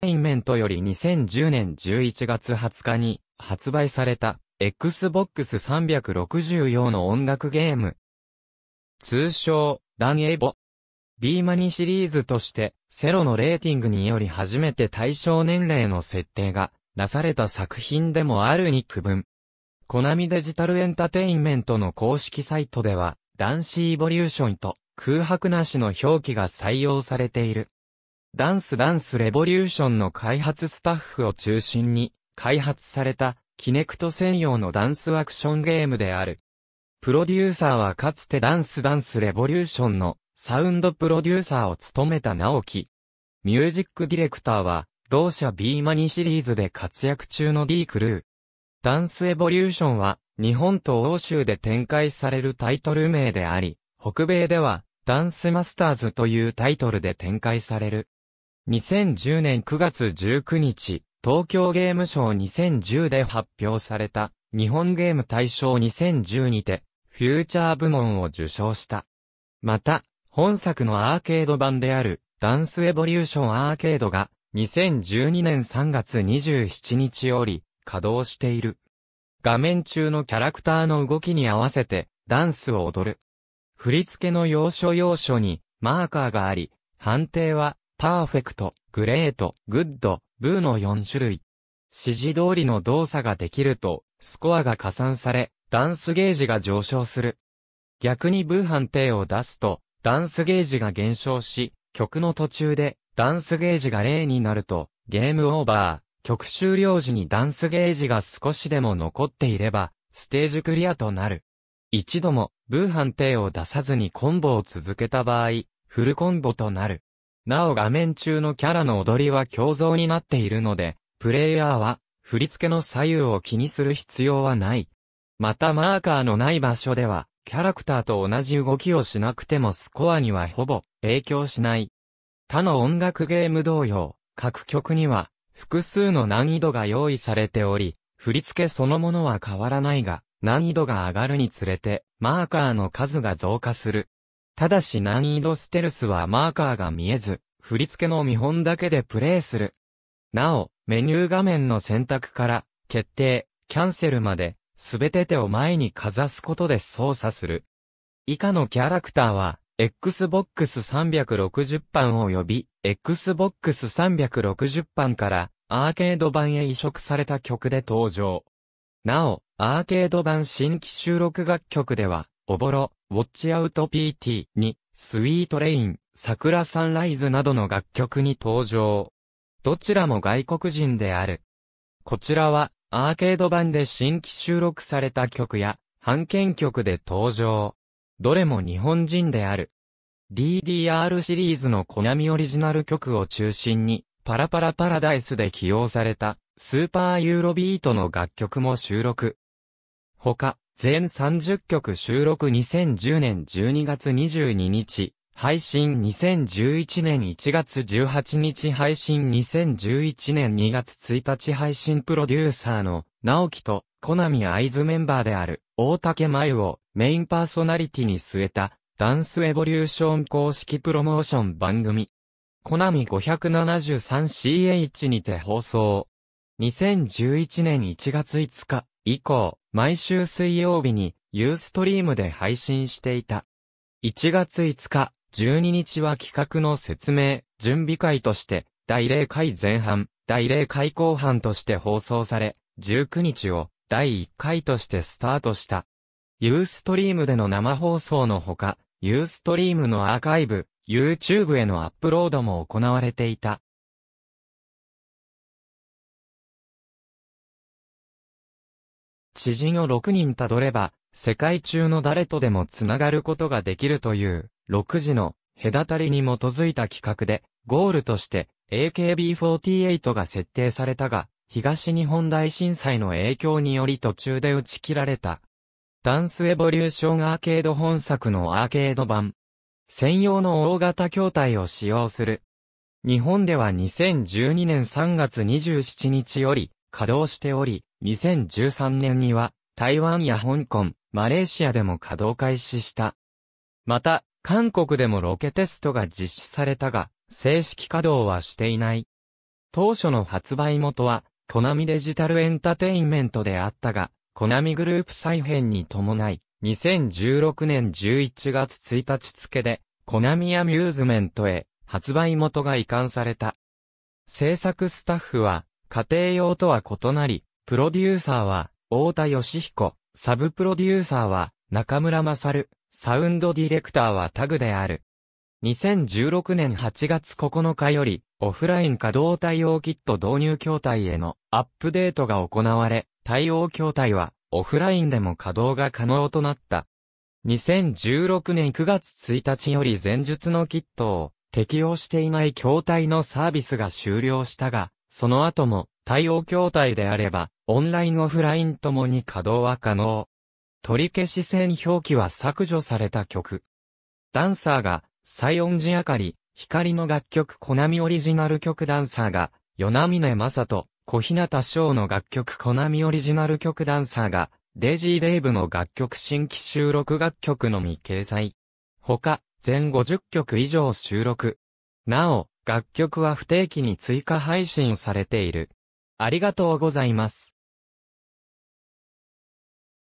テインメントより2010年11月20日に発売された Xbox 360用の音楽ゲーム。通称、ダンエボ。B マニシリーズとして、セロのレーティングにより初めて対象年齢の設定がなされた作品でもあるに区分。コナミデジタルエンタテインメントの公式サイトでは、男子イボリューションと空白なしの表記が採用されている。ダンスダンスレボリューションの開発スタッフを中心に開発されたキネクト専用のダンスアクションゲームである。プロデューサーはかつてダンスダンスレボリューションのサウンドプロデューサーを務めた直樹。ミュージックディレクターは同社 B マニシリーズで活躍中の D クルー。ダンスエボリューションは日本と欧州で展開されるタイトル名であり、北米ではダンスマスターズというタイトルで展開される。2010年9月19日、東京ゲームショー2010で発表された、日本ゲーム大賞2010にて、フューチャー部門を受賞した。また、本作のアーケード版である、ダンスエボリューションアーケードが、2012年3月27日より、稼働している。画面中のキャラクターの動きに合わせて、ダンスを踊る。振り付けの要所要所に、マーカーがあり、判定は、パーフェクト、グレート、グッド、ブーの4種類。指示通りの動作ができると、スコアが加算され、ダンスゲージが上昇する。逆にブー判定を出すと、ダンスゲージが減少し、曲の途中で、ダンスゲージが0になると、ゲームオーバー。曲終了時にダンスゲージが少しでも残っていれば、ステージクリアとなる。一度も、ブー判定を出さずにコンボを続けた場合、フルコンボとなる。なお画面中のキャラの踊りは共像になっているので、プレイヤーは振り付けの左右を気にする必要はない。またマーカーのない場所では、キャラクターと同じ動きをしなくてもスコアにはほぼ影響しない。他の音楽ゲーム同様、各曲には複数の難易度が用意されており、振り付けそのものは変わらないが、難易度が上がるにつれて、マーカーの数が増加する。ただし難易度ステルスはマーカーが見えず、振り付けの見本だけでプレイする。なお、メニュー画面の選択から、決定、キャンセルまで、すべて手を前にかざすことで操作する。以下のキャラクターは、Xbox 360版及び、Xbox 360版から、アーケード版へ移植された曲で登場。なお、アーケード版新規収録楽曲では、おぼろ、ウォッチアウト PT に、スイートレイン、桜サンライズなどの楽曲に登場。どちらも外国人である。こちらは、アーケード版で新規収録された曲や、版権曲で登場。どれも日本人である。DDR シリーズのコナミオリジナル曲を中心に、パラパラパラダイスで起用された、スーパーユーロビートの楽曲も収録。他、全30曲収録2010年12月22日、配信2011年1月18日配信2011年2月1日配信プロデューサーの直樹とコナミアイズメンバーである大竹舞をメインパーソナリティに据えたダンスエボリューション公式プロモーション番組コナミ 573CH にて放送2011年1月5日以降、毎週水曜日に、ユーストリームで配信していた。1月5日、12日は企画の説明、準備会として、第0回前半、第0回後半として放送され、19日を第1回としてスタートした。ユーストリームでの生放送のほか、ユーストリームのアーカイブ、YouTube へのアップロードも行われていた。知人を6人たどれば、世界中の誰とでもつながることができるという、6時の隔たりに基づいた企画で、ゴールとして AKB48 が設定されたが、東日本大震災の影響により途中で打ち切られた。ダンスエボリューションアーケード本作のアーケード版。専用の大型筐体を使用する。日本では2012年3月27日より稼働しており、2013年には、台湾や香港、マレーシアでも稼働開始した。また、韓国でもロケテストが実施されたが、正式稼働はしていない。当初の発売元は、コナミデジタルエンタテインメントであったが、コナミグループ再編に伴い、2016年11月1日付で、コナミアミューズメントへ、発売元が移管された。制作スタッフは、家庭用とは異なり、プロデューサーは、太田義彦、サブプロデューサーは、中村勝、サウンドディレクターはタグである。2016年8月9日より、オフライン稼働対応キット導入筐体へのアップデートが行われ、対応筐体は、オフラインでも稼働が可能となった。2016年9月1日より前述のキットを適用していない筐体のサービスが終了したが、その後も対応筐体であれば、オンラインオフラインともに稼働は可能。取り消し線表記は削除された曲。ダンサーが、西音寺あかり、光の楽曲コナミオリジナル曲ダンサーが、与那峰正人、小日向翔の楽曲コナミオリジナル曲ダンサーが、デイジー・レイブの楽曲新規収録楽曲のみ掲載。他、全50曲以上収録。なお、楽曲は不定期に追加配信されている。ありがとうございます。